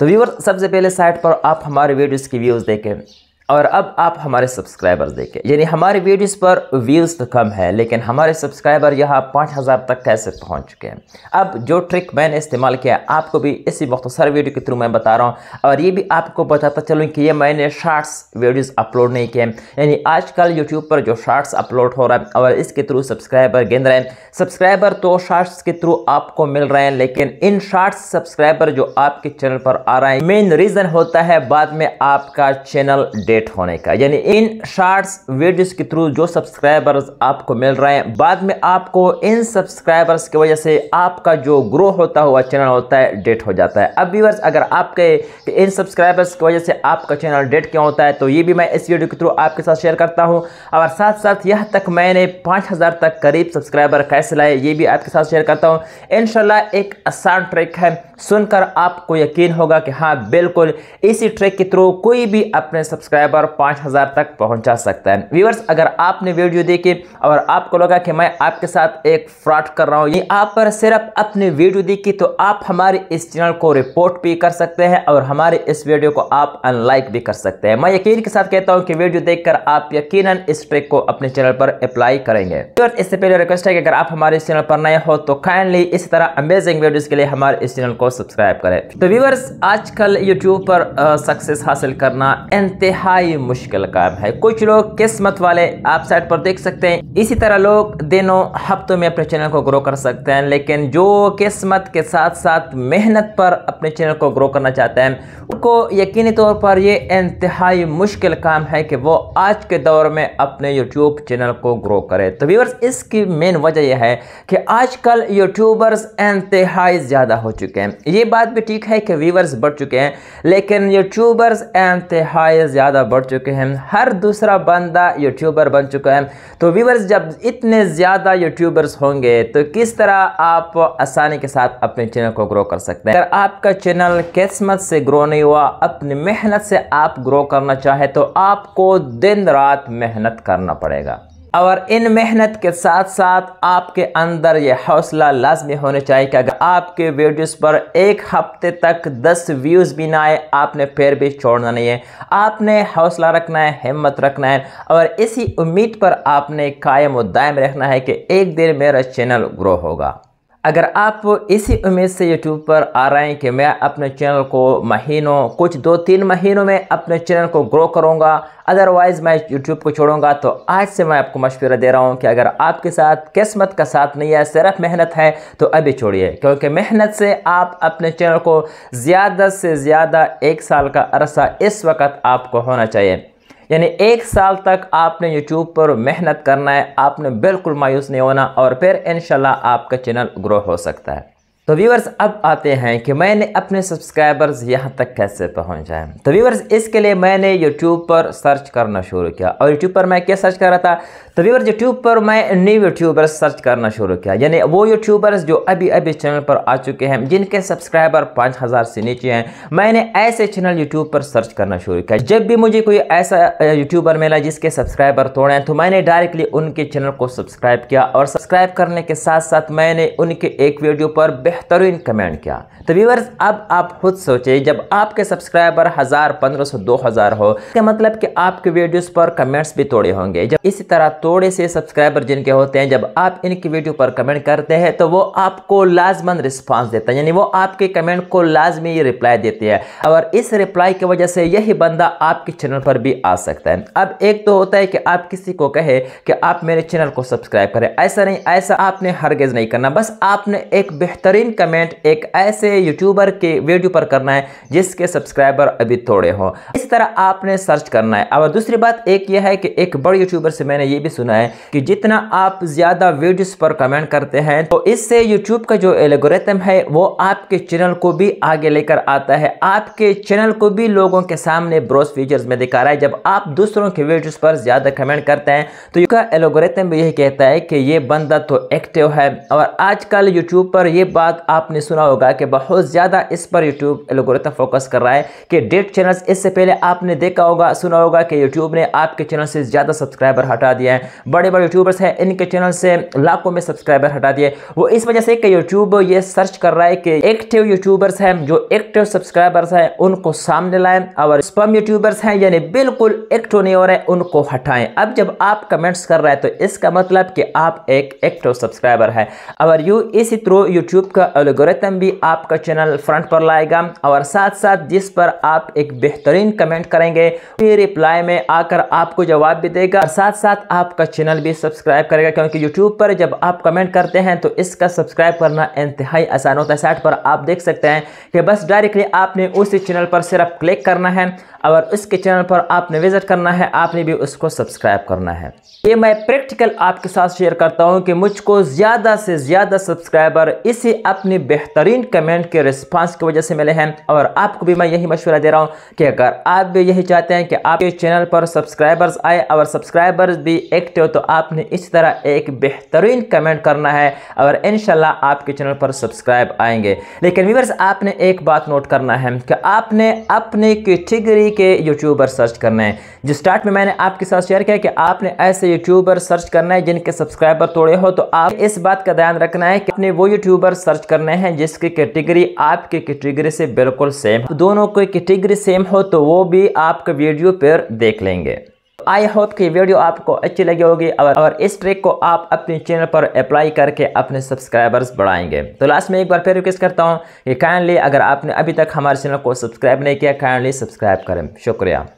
तो व्यूवर सबसे पहले साइट पर आप हमारे वीडियोस की व्यूज़ देखें और अब आप हमारे सब्सक्राइबर्स देखें यानी हमारे वीडियोस पर व्यूज़ तो कम है लेकिन हमारे सब्सक्राइबर यहाँ पाँच हज़ार तक कैसे पहुँच चुके हैं अब जो ट्रिक मैंने इस्तेमाल किया आपको भी इसी मुख्तसर वीडियो के थ्रू मैं बता रहा हूँ और ये भी आपको बताता चलूँ कि ये मैंने शार्ट्स वीडियोज़ अपलोड नहीं किए यानी आज यूट्यूब पर जो शार्ट्स अपलोड हो रहा है और इसके थ्रू सब्सक्राइबर गिन रहे हैं सब्सक्राइबर तो शार्ट्स के थ्रू आपको मिल रहे हैं लेकिन इन शार्ट्स सब्सक्राइबर जो आपके चैनल पर आ रहे हैं मेन रीज़न होता है बाद में आपका चैनल डेट अपडेट होने का यानी इन शार्ट्स वीडियोस के थ्रू जो सब्सक्राइबर्स आपको मिल रहे हैं बाद में आपको इन सब्सक्राइबर्स की वजह से आपका जो ग्रो होता हुआ चैनल होता है डेट हो जाता है अब व्यूवर्स अगर आपके इन सब्सक्राइबर्स की वजह से आपका चैनल डेट क्यों होता है तो ये भी मैं इस वीडियो के थ्रू आपके साथ शेयर करता हूँ और साथ साथ यह तक मैंने पाँच हज़ार तक करीब सब्सक्राइबर कैसे लाए ये भी आपके साथ शेयर करता हूँ इन एक आसान ट्रिक है सुनकर आपको यकीन होगा कि हाँ बिल्कुल इसी ट्रिक के थ्रू कोई भी अपने सब्सक्राइब सब्सक्राइबर 5000 तक पहुंचा सकता है व्यूवर्स अगर आपने वीडियो देखी और आपको लगा कि मैं आपके साथ एक फ्रॉड कर रहा हूँ ये आप पर सिर्फ अपने वीडियो देखी तो आप हमारे इस चैनल को रिपोर्ट भी कर सकते हैं और हमारे इस वीडियो को आप अनलाइक भी कर सकते हैं मैं यकीन के साथ कहता हूँ कि वीडियो देख आप यकीन इस ट्रिक को अपने चैनल पर अप्लाई करेंगे व्यूअर्स इससे पहले रिक्वेस्ट है कि अगर आप हमारे इस चैनल पर नए हो तो काइंडली इस तरह अमेजिंग वीडियोज के लिए हमारे इस चैनल को सब्सक्राइब करें तो व्यूवर्स आजकल यूट्यूब पर सक्सेस हासिल करना इंतहा इंतहाई मुश्किल काम है कुछ लोग किस्मत वाले आप साइड पर देख सकते हैं इसी तरह लोग दिनों हफ्तों में अपने चैनल को ग्रो कर सकते हैं लेकिन जो किस्मत के साथ साथ मेहनत पर अपने चैनल को ग्रो करना चाहते हैं उनको यकीनी तौर पर यह इंतहाई मुश्किल काम है कि वो आज के दौर में अपने यूट्यूब चैनल को ग्रो करे तो व्यूवर्स इसकी मेन वजह यह है कि आजकल यूट्यूबर्स इंतहाई ज़्यादा हो चुके हैं ये बात भी ठीक है कि व्यूवर्स बढ़ चुके हैं लेकिन यूट्यूबर्स इंतहाई ज़्यादा ज़्यादा बढ़ चुके हैं हर दूसरा बंदा यूट्यूबर बन चुका है तो व्यूवर्स जब इतने ज़्यादा यूट्यूबर्स होंगे तो किस तरह आप आसानी के साथ अपने चैनल को ग्रो कर सकते हैं अगर आपका चैनल किस्मत से ग्रो नहीं हुआ अपनी मेहनत से आप ग्रो करना चाहे तो आपको दिन रात मेहनत करना पड़ेगा और इन मेहनत के साथ साथ आपके अंदर यह हौसला लाजमी होने चाहिए कि अगर आपके वीडियोस पर एक हफ्ते तक 10 व्यूज़ भी ना आए आपने फिर भी छोड़ना नहीं है आपने हौसला रखना है हिम्मत रखना है और इसी उम्मीद पर आपने कायम व दायम रखना है कि एक दिन मेरा चैनल ग्रो होगा अगर आप इसी उम्मीद से यूट्यूब पर आ रहे हैं कि मैं अपने चैनल को महीनों कुछ दो तीन महीनों में अपने चैनल को ग्रो करूंगा अदरवाइज़ मैं यूट्यूब को छोड़ूंगा तो आज से मैं आपको मशवरा दे रहा हूं कि अगर आपके साथ किस्मत का साथ नहीं है सिर्फ मेहनत है तो अभी छोड़िए क्योंकि मेहनत से आप अपने चैनल को ज़्यादा से ज़्यादा एक साल का अरसा इस वक्त आपको होना चाहिए यानी एक साल तक आपने यूट्यूब पर मेहनत करना है आपने बिल्कुल मायूस नहीं होना और फिर इनशाला आपका चैनल ग्रो हो सकता है तो व्यूवर्स अब आते हैं कि मैंने अपने सब्सक्राइबर्स यहाँ तक कैसे पहुँचाए तो व्यूवर्स इसके लिए मैंने यूट्यूब पर सर्च करना शुरू किया और यूट्यूब पर मैं क्या सर्च कर रहा था तो व्यूवर्स यूट्यूब पर मैं न्यू यूट्यूबर्स सर्च करना शुरू किया यानी वो यूट्यूबर्स जो अभी अभी चैनल पर आ चुके हैं जिनके सब्सक्राइबर पाँच हज़ार से नीचे हैं मैंने ऐसे चैनल यूट्यूब पर सर्च करना शुरू किया जब भी मुझे कोई ऐसा यूट्यूबर मिला जिसके सब्सक्राइबर तोड़े हैं तो मैंने डायरेक्टली उनके चैनल को सब्सक्राइब किया और सब्सक्राइब करने के साथ साथ मैंने उनके एक वीडियो पर बेहतरीन कमेंट किया तो व्यूवर्स अब आप खुद सोचे जब आपके सब्सक्राइबर हज़ार पंद्रह सौ दो हज़ार हो इसका मतलब कि आपके वीडियोस पर कमेंट्स भी तोड़े होंगे जब इसी तरह थोड़े से सब्सक्राइबर जिनके होते हैं जब आप इनकी वीडियो पर कमेंट करते हैं तो वो आपको लाजमन रिस्पॉन्स देता है यानी वो आपके कमेंट को लाजमी रिप्लाई देते हैं और इस रिप्लाई की वजह से यही बंदा आपके चैनल पर भी आ सकता है अब एक तो होता है कि आप किसी को कहे कि आप मेरे चैनल को सब्सक्राइब करें ऐसा नहीं ऐसा आपने हरगेज नहीं करना बस आपने एक बेहतरीन बेहतरीन कमेंट एक ऐसे यूट्यूबर के वीडियो पर करना है जिसके सब्सक्राइबर अभी थोड़े हों इस तरह आपने सर्च करना है और दूसरी बात एक यह है कि एक बड़े यूट्यूबर से मैंने ये भी सुना है कि जितना आप ज़्यादा वीडियोस पर कमेंट करते हैं तो इससे यूट्यूब का जो एल्गोरिथम है वो आपके चैनल को भी आगे लेकर आता है आपके चैनल को भी लोगों के सामने ब्रोस फीचर्स में दिखा रहा है जब आप दूसरों के वीडियोस पर ज़्यादा कमेंट करते हैं तो इसका भी यही कहता है कि ये बंदा तो एक्टिव है और आजकल यूट्यूब पर यह बात बात आपने सुना होगा कि बहुत ज़्यादा इस पर यूट्यूब एल्गोरिथम फोकस कर रहा है कि डेट चैनल्स इससे पहले आपने देखा होगा सुना होगा कि यूट्यूब ने आपके चैनल से ज़्यादा सब्सक्राइबर हटा दिया है बड़े बड़े यूट्यूबर्स हैं इनके चैनल से लाखों में सब्सक्राइबर हटा दिए वो इस वजह से कि यूट्यूब ये सर्च कर रहा है कि एक्टिव यूट्यूबर्स हैं जो एक्टिव सब्सक्राइबर्स हैं उनको सामने लाएँ और स्पम यूट्यूबर्स हैं यानी बिल्कुल एक्टिव नहीं हो रहे उनको हटाएं अब जब आप कमेंट्स कर रहे हैं तो इसका मतलब कि आप एक एक्टिव सब्सक्राइबर हैं और यू इसी थ्रू यूट्यूब का एल्गोरिथम भी आपका चैनल फ्रंट पर लाएगा और साथ साथ जिस पर आप एक बेहतरीन कमेंट करेंगे फिर रिप्लाई में आकर आपको जवाब भी देगा और साथ साथ आपका चैनल भी सब्सक्राइब करेगा क्योंकि यूट्यूब पर जब आप कमेंट करते हैं तो इसका सब्सक्राइब करना इंतहाई आसान होता है साइट पर आप देख सकते हैं कि बस डायरेक्टली आपने उस चैनल पर सिर्फ क्लिक करना है और उसके चैनल पर आपने विजिट करना है आपने भी उसको सब्सक्राइब करना है ये मैं प्रैक्टिकल आपके साथ शेयर करता हूँ कि मुझको ज़्यादा से ज़्यादा सब्सक्राइबर इसी अपने बेहतरीन कमेंट के रिस्पांस की वजह से मिले हैं और आपको भी मैं यही मशवरा दे रहा हूँ कि अगर आप भी यही चाहते हैं कि आपके चैनल पर सब्सक्राइबर्स आए और सब्सक्राइबर्स भी एक्टिव तो आपने इस तरह एक बेहतरीन कमेंट करना है और इन आपके चैनल पर सब्सक्राइब आएंगे लेकिन व्यूवर्स आपने एक बात नोट करना है कि आपने अपने कैटेगरी के यूट्यूबर सर्च करना है जो स्टार्ट में मैंने आपके साथ शेयर किया कि आपने ऐसे यूट्यूबर सर्च करना है जिनके सब्सक्राइबर तोड़े हो तो आप इस बात का ध्यान रखना है कि अपने वो यूट्यूबर सर्च सर्च करने हैं जिसकी कैटेगरी आपके कैटेगरी से बिल्कुल सेम दोनों कोई कैटेगरी सेम हो तो वो भी आपके वीडियो पर देख लेंगे आई होप कि वीडियो आपको अच्छी लगी होगी और, और इस ट्रिक को आप अपने चैनल पर अप्लाई करके अपने सब्सक्राइबर्स बढ़ाएंगे तो लास्ट में एक बार फिर रिक्वेस्ट करता हूँ कि काइंडली अगर आपने अभी तक हमारे चैनल को सब्सक्राइब नहीं किया काइंडली सब्सक्राइब करें शुक्रिया